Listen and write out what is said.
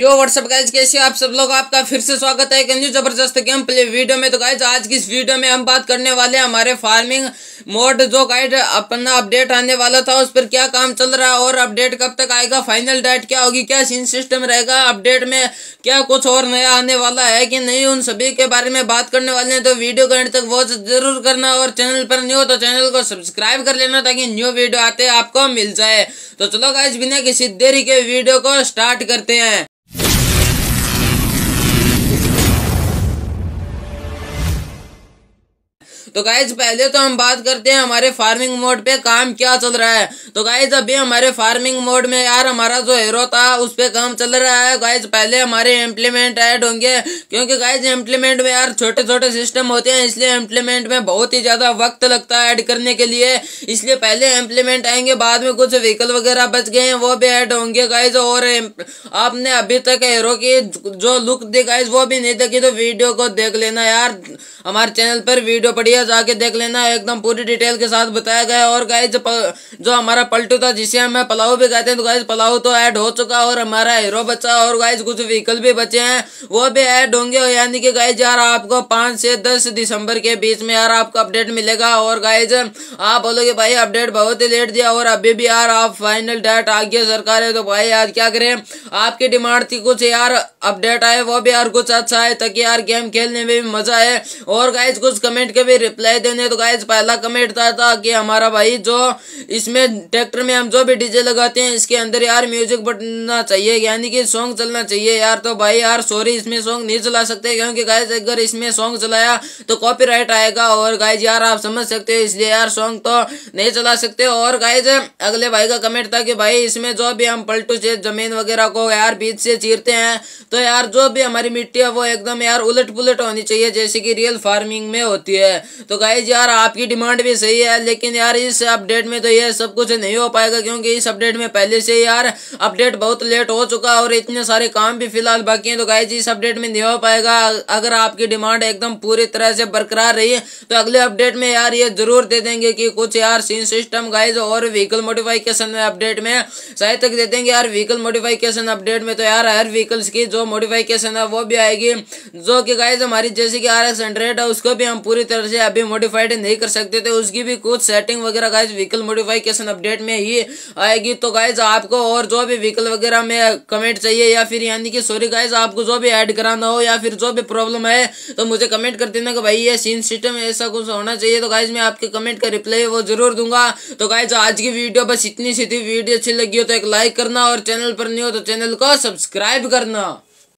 यो what's up guys कैसे आप सब लोग आपका फिर से स्वागत है एक जबरदस्त गेम प्ले वीडियो में तो गाइज आज की इस वीडियो में हम बात करने वाले हैं हमारे फार्मिंग मोड जो गाइड अपना अपडेट आने वाला था उस पर क्या काम चल रहा है और अपडेट कब तक आएगा फाइनल डेट क्या होगी क्या सीन सिस्टम रहेगा अपडेट में क्या कुछ और नया आने वाला है कि नहीं उन सभी के बारे में बात करने वाले हैं तो वीडियो को एंड तक वॉच जरूर करना और चैनल पर न्यू हो तो चैनल को सब्सक्राइब कर लेना ताकि न्यू वीडियो आते आपको मिल जाए तो चलो गाइज बिना किसी देरी के वीडियो को स्टार्ट करते हैं तो गाइज पहले तो हम बात करते हैं हमारे फार्मिंग मोड पे काम क्या चल रहा है तो गाइज अभी हमारे फार्मिंग मोड में यार हमारा जो हीरो था उस पर काम चल रहा है गाइज पहले हमारे इम्प्लीमेंट ऐड होंगे क्योंकि गाइज इम्प्लीमेंट में यार छोटे छोटे सिस्टम होते हैं इसलिए इम्प्लीमेंट में बहुत ही ज़्यादा वक्त लगता है ऐड करने के लिए इसलिए पहले इम्प्लीमेंट आएंगे बाद में कुछ व्हीकल वगैरह बच गए हैं वो भी ऐड होंगे गाइज और आपने अभी तक हीरो की जो लुक दी गाइज वो भी नहीं देखी तो वीडियो को देख लेना यार हमारे चैनल पर वीडियो पड़ी है जाके देख लेना एकदम पूरी डिटेल के साथ बताया गया और गाय जो जो हमारा पलटू था जिसे हम पलाऊ भी कहते हैं तो गाइज पलाऊ तो ऐड हो चुका और हमारा हीरो बचा और गाय कुछ व्हीकल भी बचे हैं वो भी ऐड होंगे यानी कि गाय यार आपको पांच से दस दिसंबर के बीच में यार आपको अपडेट मिलेगा और गाइज आप बोलोगे भाई अपडेट बहुत ही लेट दिया और अभी भी यार आप फाइनल डेट आ गया सरकार है तो भाई आज क्या करें आपकी डिमांड थी कुछ यार अपडेट आए वो भी यार कुछ अच्छा है ताकि यार गेम खेलने में भी मजा आए और गाइज कुछ कमेंट के भी रिप्लाई देने तो गाइज पहला कमेंट था, था कि हमारा भाई जो इसमें ट्रैक्टर में हम जो भी डीजे लगाते हैं इसके अंदर यार म्यूजिक बटना चाहिए यानी कि सॉन्ग चलना चाहिए यार तो भाई यार सॉरी इसमें सॉन्ग नहीं चला सकते क्योंकि गाइज अगर इसमें सॉन्ग चलाया तो कॉपी आएगा और गाइज यार आप समझ सकते हो इसलिए यार सॉन्ग तो नहीं चला सकते और गाइज अगले भाई का कमेंट था कि भाई इसमें जो भी हम पलटू से जमीन वगैरह को यार बीच से चीरते हैं तो यार जो भी हमारी मिट्टी है वो एकदम यार उलट पुलट होनी चाहिए जैसे कि रियल फार्मिंग में होती है तो गाइज यार आपकी डिमांड भी सही है लेकिन यार इस अपडेट में तो ये सब कुछ नहीं हो पाएगा क्योंकि इस अपडेट में पहले से यार अपडेट बहुत लेट हो चुका और इतने सारे काम भी फिलहाल बाकी हैं तो गाइज इस अपडेट में नहीं हो पाएगा अगर आपकी डिमांड एकदम पूरी तरह से बरकरार रही तो अगले अपडेट में यार ये जरूर दे देंगे कि कुछ यार सीन सिस्टम गाइज और व्हीकल मोडिफिकेशन में अपडेट में शायद तक दे देंगे यार व्हीकल मोडिफिकेशन अपडेट में तो यार हर व्हीकल्स की जो मोडिफिकेशन है वो भी आएगी जो कि गाइज हमारी जैसे कि आर एक्स हंड्रेड है उसको भी हम पूरी तरह से अभी मॉडिफाइड नहीं कर सकते थे उसकी भी कुछ सेटिंग वगैरह गाइज व्हीकल मॉडिफिकेशन अपडेट में ही आएगी तो गाइज आपको और जो भी व्हीकल वगैरह में कमेंट चाहिए या फिर यानी कि सॉरी गाइज आपको जो भी ऐड कराना हो या फिर जो भी प्रॉब्लम है तो मुझे कमेंट कर देना कि भाई ये सीन सिस्टम ऐसा कुछ होना चाहिए तो गाइज मैं आपके कमेंट का रिप्लाई वो जरूर दूंगा तो गाइज आज की वीडियो बस इतनी सी थी वीडियो अच्छी लगी हो तो एक लाइक करना और चैनल पर नहीं हो तो चैनल को सब्सक्राइब करना